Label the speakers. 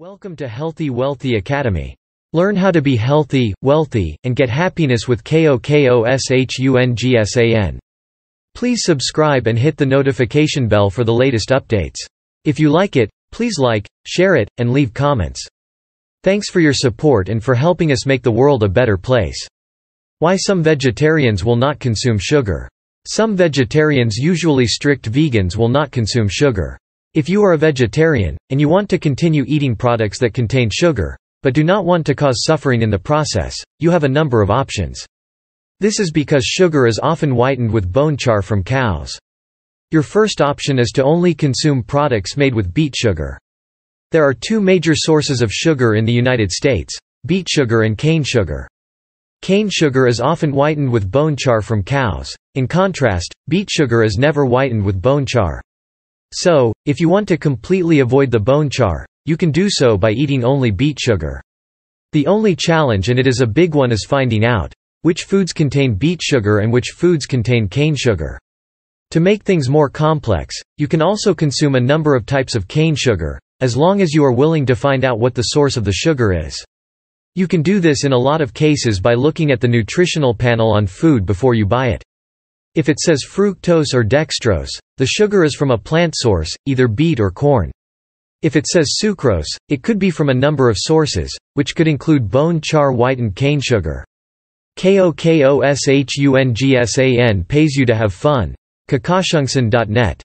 Speaker 1: Welcome to Healthy Wealthy Academy. Learn how to be healthy, wealthy, and get happiness with KOKOSHUNGSAN. Please subscribe and hit the notification bell for the latest updates. If you like it, please like, share it, and leave comments. Thanks for your support and for helping us make the world a better place. Why some vegetarians will not consume sugar. Some vegetarians, usually strict vegans, will not consume sugar. If you are a vegetarian, and you want to continue eating products that contain sugar, but do not want to cause suffering in the process, you have a number of options. This is because sugar is often whitened with bone char from cows. Your first option is to only consume products made with beet sugar. There are two major sources of sugar in the United States, beet sugar and cane sugar. Cane sugar is often whitened with bone char from cows. In contrast, beet sugar is never whitened with bone char. So, if you want to completely avoid the bone char, you can do so by eating only beet sugar. The only challenge and it is a big one is finding out which foods contain beet sugar and which foods contain cane sugar. To make things more complex, you can also consume a number of types of cane sugar, as long as you are willing to find out what the source of the sugar is. You can do this in a lot of cases by looking at the nutritional panel on food before you buy it. If it says fructose or dextrose, the sugar is from a plant source, either beet or corn. If it says sucrose, it could be from a number of sources, which could include bone char whitened cane sugar. KOKOSHUNGSAN pays you to have fun. Kakashungsan.net